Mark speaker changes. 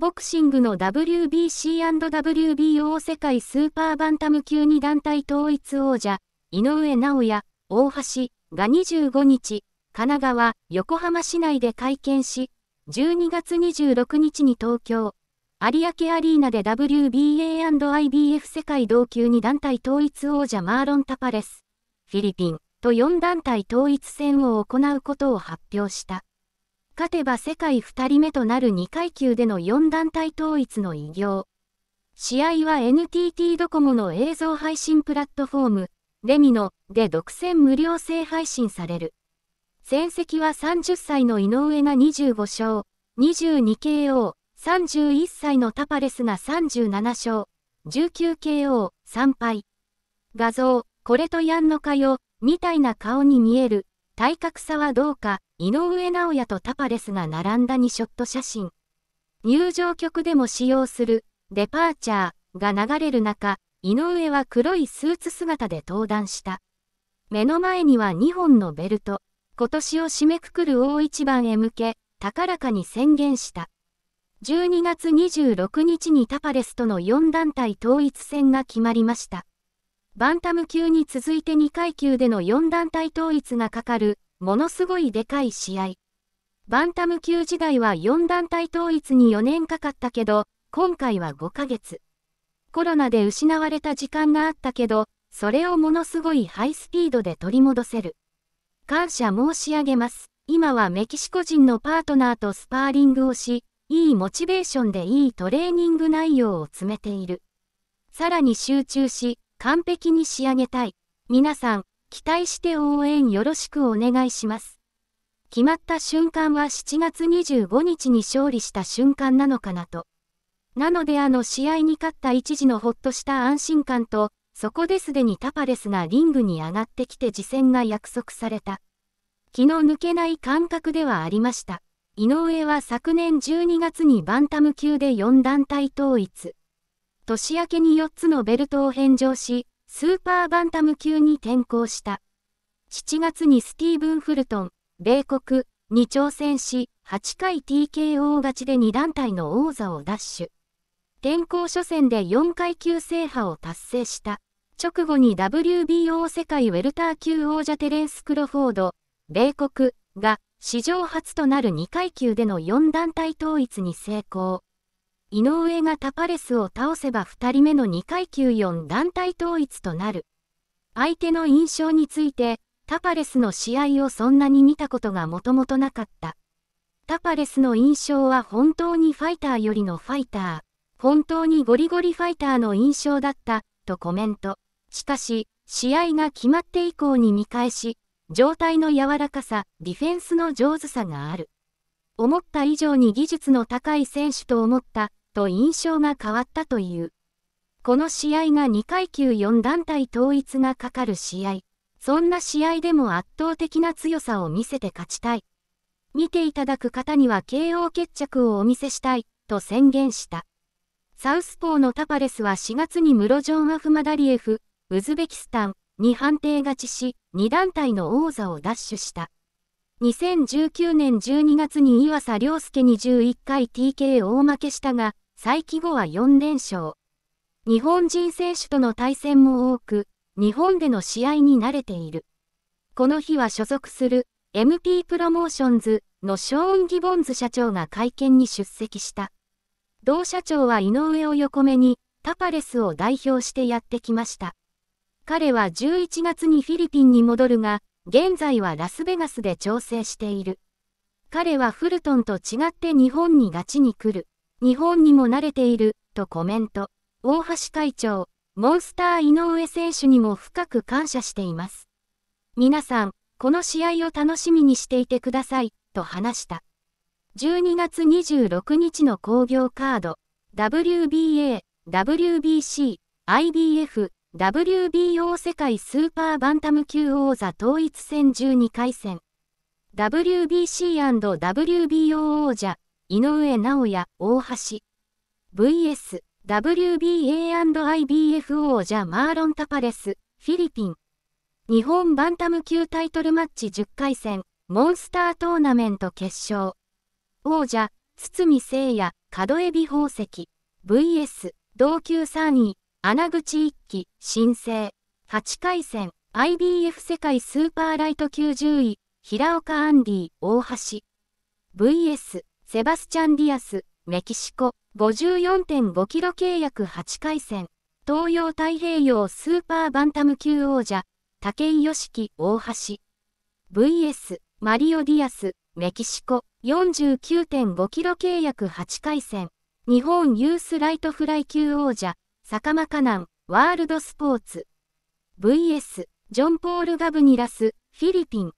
Speaker 1: ボクシングの WBC&WBO 世界スーパーバンタム級に団体統一王者、井上尚弥、大橋が25日、神奈川、横浜市内で会見し、12月26日に東京、有明アリーナで WBA&IBF 世界同級に団体統一王者マーロン・タパレス、フィリピンと4団体統一戦を行うことを発表した。勝てば世界2人目となる2階級での4団体統一の偉業。試合は NTT ドコモの映像配信プラットフォーム、レミノで独占無料制配信される。戦績は30歳の井上が25勝、22KO、31歳のタパレスが37勝、19KO、3敗。画像、これとやんのかよ、みたいな顔に見える、体格差はどうか、井上尚弥とタパレスが並んだ2ショット写真。入場曲でも使用する、デパーチャーが流れる中、井上は黒いスーツ姿で登壇した。目の前には2本のベルト。今年を締めくくる大一番へ向け、高らかに宣言した。12月26日にタパレスとの4団体統一戦が決まりました。バンタム級に続いて2階級での4団体統一がかかる、ものすごいでかい試合。バンタム級時代は4団体統一に4年かかったけど、今回は5ヶ月。コロナで失われた時間があったけど、それをものすごいハイスピードで取り戻せる。感謝申し上げます。今はメキシコ人のパートナーとスパーリングをし、いいモチベーションでいいトレーニング内容を詰めている。さらに集中し、完璧に仕上げたい。皆さん、期待して応援よろしくお願いします。決まった瞬間は7月25日に勝利した瞬間なのかなと。なのであの試合に勝った一時のほっとした安心感と、そこですでにタパレスがリングに上がってきて次戦が約束された。気の抜けない感覚ではありました。井上は昨年12月にバンタム級で4団体統一。年明けに4つのベルトを返上し、スーパーバンタム級に転向した。7月にスティーブン・フルトン、米国に挑戦し、8回 TKO 勝ちで2団体の王座を奪取。転向初戦で4階級制覇を達成した。直後に WBO 世界ウェルター級王者テレンス・クロフォード、米国が史上初となる2階級での4団体統一に成功。井上がタパレスを倒せば2人目の2階級4団体統一となる。相手の印象について、タパレスの試合をそんなに見たことがもともとなかった。タパレスの印象は本当にファイターよりのファイター、本当にゴリゴリファイターの印象だった、とコメント。しかし、試合が決まって以降に見返し、状態の柔らかさ、ディフェンスの上手さがある。思った以上に技術の高い選手と思ったと印象が変わったという。この試合が2階級4団体統一がかかる試合。そんな試合でも圧倒的な強さを見せて勝ちたい。見ていただく方には KO 決着をお見せしたい、と宣言した。サウスポーのタパレスは4月にムロジョン・アフマダリエフ、ウズベキスタンに判定勝ちし、2団体の王座を奪取した。2019年12月に岩佐良介に11回 TKO 負けしたが、再起後は4連勝。日本人選手との対戦も多く、日本での試合に慣れている。この日は所属する MP プロモーションズのショーン・ギボンズ社長が会見に出席した。同社長は井上を横目にタパレスを代表してやってきました。彼は11月にフィリピンに戻るが、現在はラスベガスで調整している。彼はフルトンと違って日本にガチに来る。日本にも慣れている、とコメント。大橋会長、モンスター井上選手にも深く感謝しています。皆さん、この試合を楽しみにしていてください、と話した。12月26日の工業カード、WBA、WBC、IBF、WBO 世界スーパーバンタム級王座統一戦12回戦、WBC&WBO 王者、井上直也、大橋。VS、WBA&IBF 王者マーロン・タパレス、フィリピン。日本バンタム級タイトルマッチ10回戦、モンスタートーナメント決勝。王者、堤聖也、門エビ宝石。VS、同級3位、穴口一期、新生。8回戦、IBF 世界スーパーライト級10位、平岡アンディ、大橋。VS、セバスチャン・ディアス、メキシコ、54.5キロ契約8回戦、東洋太平洋スーパーバンタム級王者、武井良樹大橋。VS、マリオ・ディアス、メキシコ、49.5キロ契約8回戦、日本ユースライトフライ級王者、坂間カナン、ワールドスポーツ。VS、ジョン・ポール・ガブニラス、フィリピン、